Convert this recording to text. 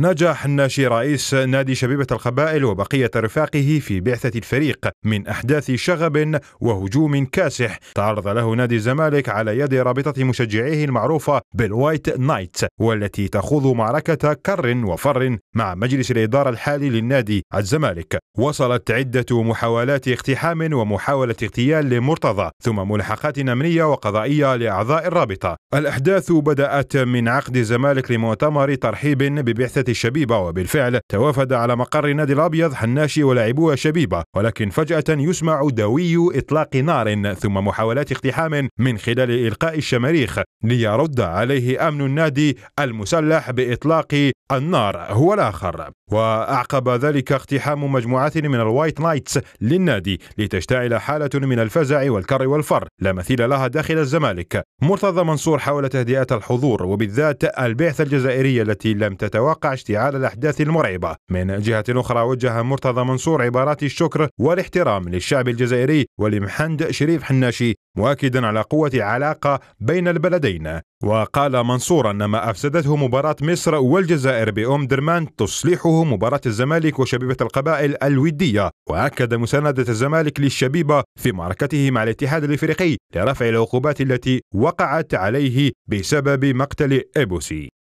نجح الناشي رئيس نادي شبيبة القبائل وبقية رفاقه في بعثة الفريق من أحداث شغب وهجوم كاسح تعرض له نادي الزمالك على يد رابطة مشجعيه المعروفة بالوايت نايت والتي تخوض معركة كر وفر مع مجلس الإدارة الحالي للنادي الزمالك وصلت عدة محاولات اقتحام ومحاولة اغتيال لمرتضى ثم ملحقات أمنية وقضائية لأعضاء الرابطة الأحداث بدأت من عقد الزمالك لمؤتمر ترحيب ببعثة الشبيبة وبالفعل توافد على مقر النادي الأبيض حناشي ولاعبو شبيبة ولكن فجأة يسمع دوي إطلاق نار ثم محاولات اقتحام من خلال إلقاء الشماريخ ليرد عليه أمن النادي المسلح بإطلاق النار هو الآخر وأعقب ذلك اقتحام مجموعات من الوايت نايتس للنادي لتشتعل حالة من الفزع والكر والفر لا مثيل لها داخل الزمالك مرتضى منصور حاول تهدئة الحضور وبالذات البعثة الجزائرية التي لم تتوقع اشتعال الأحداث المرعبة من جهة أخرى وجه مرتضى منصور عبارات الشكر والاحترام للشعب الجزائري ولمحند شريف حناشي مؤكدا على قوة علاقة بين البلدين وقال منصور أن ما أفسدته مباراة مصر والجزائر بأم درمان تصلحه مباراة الزمالك وشبيبة القبائل الودية وأكد مساندة الزمالك للشبيبة في معركته مع الاتحاد الإفريقي لرفع العقوبات التي وقعت عليه بسبب مقتل إبوسي